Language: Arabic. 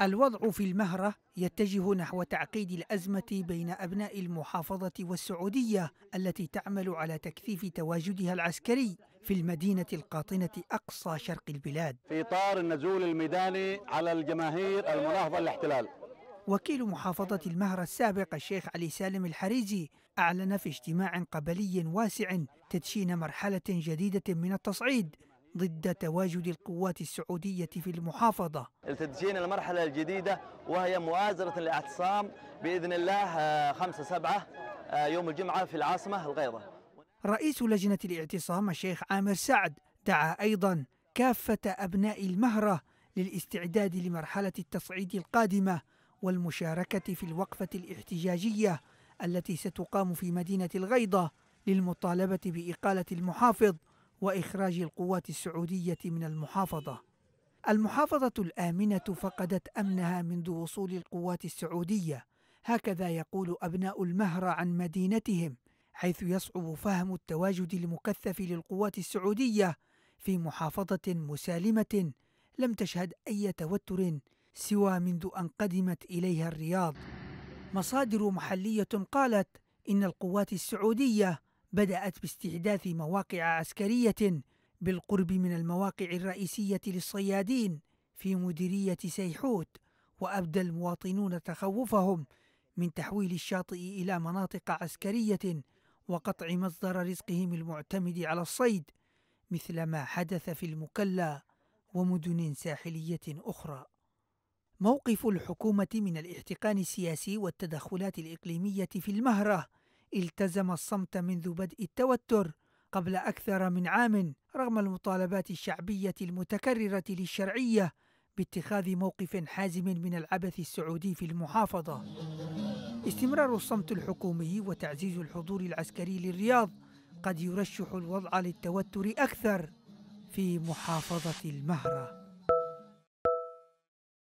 الوضع في المهرة يتجه نحو تعقيد الأزمة بين أبناء المحافظة والسعودية التي تعمل على تكثيف تواجدها العسكري في المدينة القاطنة أقصى شرق البلاد في إطار النزول الميداني على الجماهير المناهضة للاحتلال وكيل محافظة المهرة السابق الشيخ علي سالم الحريزي أعلن في اجتماع قبلي واسع تدشين مرحلة جديدة من التصعيد ضد تواجد القوات السعودية في المحافظة التدشين المرحلة الجديدة وهي مؤازرة الاعتصام بإذن الله 5 آه، 7 آه، يوم الجمعة في العاصمة الغيضة رئيس لجنة الاعتصام الشيخ عامر سعد دعا أيضا كافة أبناء المهرة للاستعداد لمرحلة التصعيد القادمة والمشاركة في الوقفة الاحتجاجية التي ستقام في مدينة الغيضة للمطالبة بإقالة المحافظ واخراج القوات السعوديه من المحافظه المحافظه الامنه فقدت امنها منذ وصول القوات السعوديه هكذا يقول ابناء المهر عن مدينتهم حيث يصعب فهم التواجد المكثف للقوات السعوديه في محافظه مسالمه لم تشهد اي توتر سوى منذ ان قدمت اليها الرياض مصادر محليه قالت ان القوات السعوديه بدأت باستحداث مواقع عسكرية بالقرب من المواقع الرئيسية للصيادين في مديرية سيحوت وأبدى المواطنون تخوفهم من تحويل الشاطئ إلى مناطق عسكرية وقطع مصدر رزقهم المعتمد على الصيد مثل ما حدث في المكلا ومدن ساحلية أخرى. موقف الحكومة من الاحتقان السياسي والتدخلات الإقليمية في المهرة التزم الصمت منذ بدء التوتر قبل أكثر من عام رغم المطالبات الشعبية المتكررة للشرعية باتخاذ موقف حازم من العبث السعودي في المحافظة. استمرار الصمت الحكومي وتعزيز الحضور العسكري للرياض قد يرشح الوضع للتوتر أكثر في محافظة المهره